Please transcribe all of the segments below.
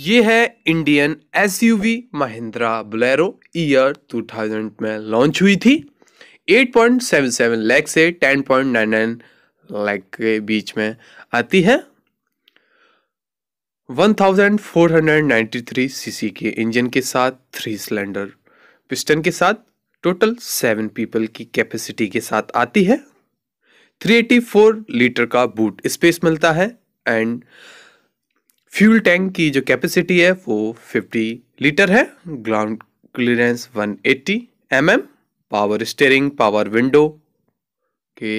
ये है Indian SUV Mahindra Bolero year 2000 में लॉन्च हुई थी 8.77 लाख से 10.99 लाख के बीच में आती है 1493 सीसी के इंजन के साथ थ्री सिलेंडर पिस्टन के साथ टोटल सेवन पीपल की कैपेसिटी के साथ आती है 384 लीटर का बूट स्पेस मिलता है एंड फ्यूल टैंक की जो कैपेसिटी है वो 50 लीटर है ground clearance 180 eighty mm, power steering power window के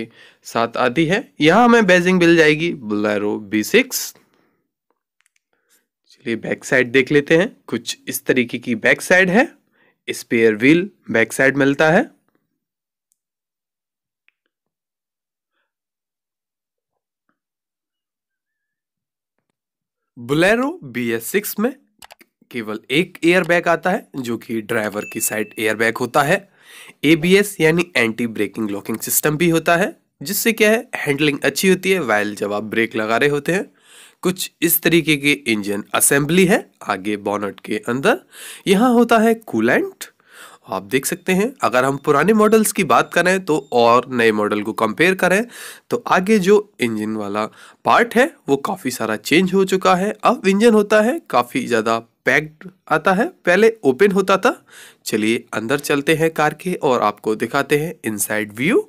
साथ आती है यहाँ हमें बेजिंग मिल जाएगी बुलेरो बी सिक्स चलिए बैक साइड देख लेते हैं कुछ इस तरीके की बैक साइड है स्पेयर व्हील बैक साइड मिलता है बुलेरो बी एस सिक्स में केवल एक एयरबैग आता है जो कि ड्राइवर की साइड एयरबैग होता है एबीएस यानी एंटी ब्रेकिंग लॉकिंग सिस्टम भी होता है जिससे क्या है हैंडलिंग अच्छी होती है वायल जब आप ब्रेक लगा रहे होते हैं कुछ इस तरीके के इंजन असेंबली है आगे बॉनट के अंदर यहाँ होता है कूलेंट आप देख सकते हैं अगर हम पुराने मॉडल्स की बात करें तो और नए मॉडल को कंपेयर करें तो आगे जो इंजन वाला पार्ट है वो काफ़ी सारा चेंज हो चुका है अब इंजन होता है काफ़ी ज़्यादा पैक्ड आता है पहले ओपन होता था चलिए अंदर चलते हैं कार के और आपको दिखाते हैं इनसाइड व्यू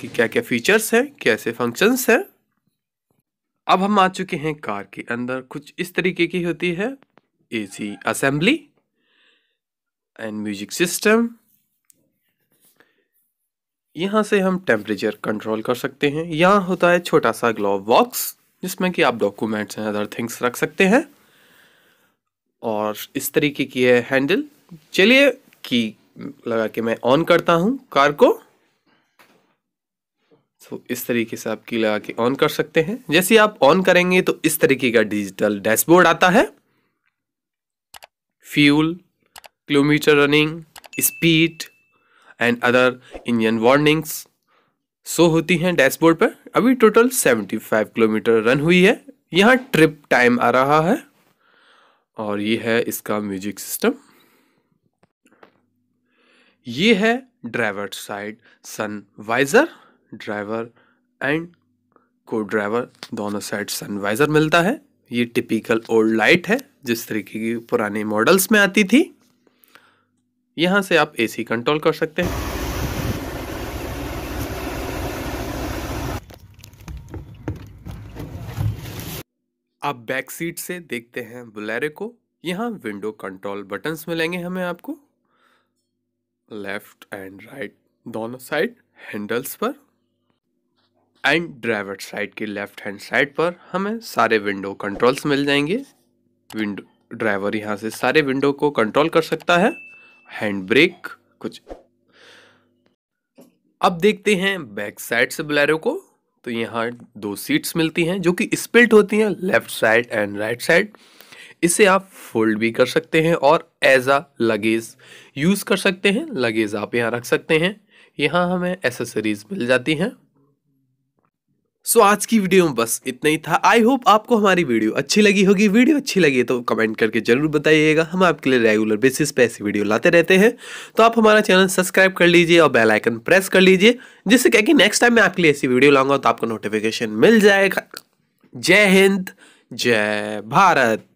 कि क्या क्या फीचर्स हैं कैसे फंक्शंस हैं अब हम आ चुके हैं कार के अंदर कुछ इस तरीके की होती है AC assembly and music system यहां से हम टेम्परेचर कंट्रोल कर सकते हैं यहाँ होता है छोटा सा ग्लोव बॉक्स जिसमें कि आप डॉक्यूमेंट्स एंड अदर थिंग्स रख सकते हैं और इस तरीके की है हैंडल चलिए की लगा के मैं ऑन करता हूं कार को तो इस तरीके से आप की लगा के ऑन कर सकते हैं जैसे आप ऑन करेंगे तो इस तरीके का डिजिटल डैशबोर्ड आता है fuel kilometer running speed and other engine warnings show होती हैं डैशबोर्ड पर अभी टोटल 75 किलोमीटर रन हुई है यहाँ ट्रिप टाइम आ रहा है और ये है इसका म्यूजिक सिस्टम ये है driver side sun visor driver and co driver दोनों साइड सन वाइज़र मिलता है ये टिपिकल ओल्ड लाइट है जिस तरीके की पुराने मॉडल्स में आती थी यहाँ से आप एसी कंट्रोल कर सकते हैं आप बैक सीट से देखते हैं बुलेरे को यहाँ विंडो कंट्रोल बटन्स मिलेंगे हमें आपको लेफ्ट एंड राइट दोनों साइड हैंडल्स पर एंड ड्राइवर साइड के लेफ्ट हैंड साइड पर हमें सारे विंडो कंट्रोल्स मिल जाएंगे विंडो ड्राइवर यहाँ से सारे विंडो को कंट्रोल कर सकता है हैंड ब्रेक कुछ अब देखते हैं बैक साइड से बुलेरो को तो यहाँ दो सीट्स मिलती हैं जो कि स्पिल्ट होती हैं left side and right side इसे आप फोल्ड भी कर सकते हैं और एज आ लगेज यूज़ कर सकते हैं लगेज आप यहाँ रख सकते हैं यहाँ हमें एसेसरीज मिल जाती हैं सो so, आज की वीडियो में बस इतना ही था आई होप आपको हमारी वीडियो अच्छी लगी होगी वीडियो अच्छी लगी है तो कमेंट करके जरूर बताइएगा हम आपके लिए रेगुलर बेसिस पे ऐसी वीडियो लाते रहते हैं तो आप हमारा चैनल सब्सक्राइब कर लीजिए और बेल आइकन प्रेस कर लीजिए जिससे क्या कि नेक्स्ट टाइम मैं आपके लिए ऐसी वीडियो लाऊंगा तो आपको नोटिफिकेशन मिल जाएगा जय हिंद जय भारत